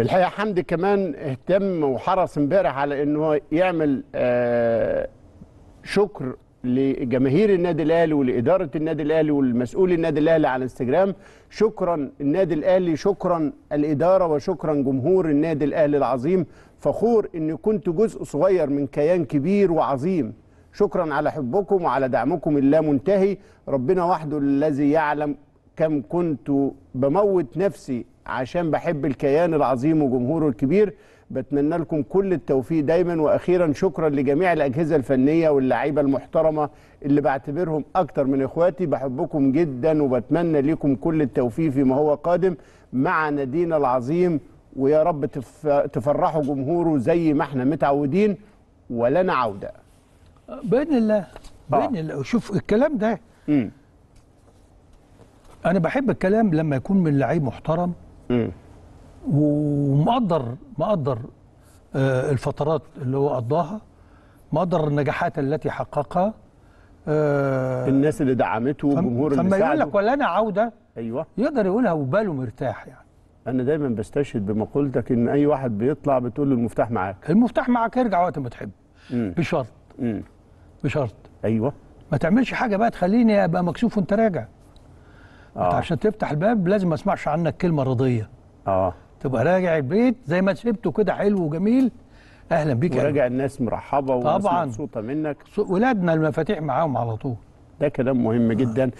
الحقيقه حمدي كمان اهتم وحرص امبارح على ان هو يعمل آه، شكر لجماهير النادي الاهلي ولاداره النادي الاهلي والمسؤول النادي الاهلي على انستجرام شكرا النادي الاهلي شكرا الاداره وشكرا جمهور النادي الاهلي العظيم فخور اني كنت جزء صغير من كيان كبير وعظيم شكرا على حبكم وعلى دعمكم اللا منتهي ربنا وحده الذي يعلم كم كنت بموت نفسي عشان بحب الكيان العظيم وجمهوره الكبير بتمنى لكم كل التوفيق دايما واخيرا شكرا لجميع الاجهزه الفنيه واللعيبه المحترمه اللي بعتبرهم اكتر من اخواتي بحبكم جدا وبتمنى لكم كل التوفيق فيما هو قادم مع نادينا العظيم ويا رب تفرحوا جمهوره زي ما احنا متعودين ولنا عوده باذن الله باذن آه. الله شوف الكلام ده مم. انا بحب الكلام لما يكون من لعيب محترم ومقدر مقدر آه، الفترات اللي هو قضاها مقدر النجاحات التي حققها آه، الناس اللي دعمته والجمهور اللي ساعده فما يقول لك ولا انا عوده ايوه يقدر يقولها وباله مرتاح يعني انا دايما بستشهد بمقولتك ان اي واحد بيطلع بتقول له المفتاح معاك المفتاح معاك ارجع وقت ما تحب بشرط مم. بشرط ايوه ما تعملش حاجه بقى تخليني ابقى مكسوف وانت راجع آه. عشان تفتح الباب لازم ما اسمعش عنك كلمه رضيه اه تبقى راجع البيت زي ما سبته كده حلو وجميل اهلا بيك وراجع الناس مرحبه وناس مبسوطه منك ولادنا المفاتيح معاهم على طول ده كلام مهم آه. جدا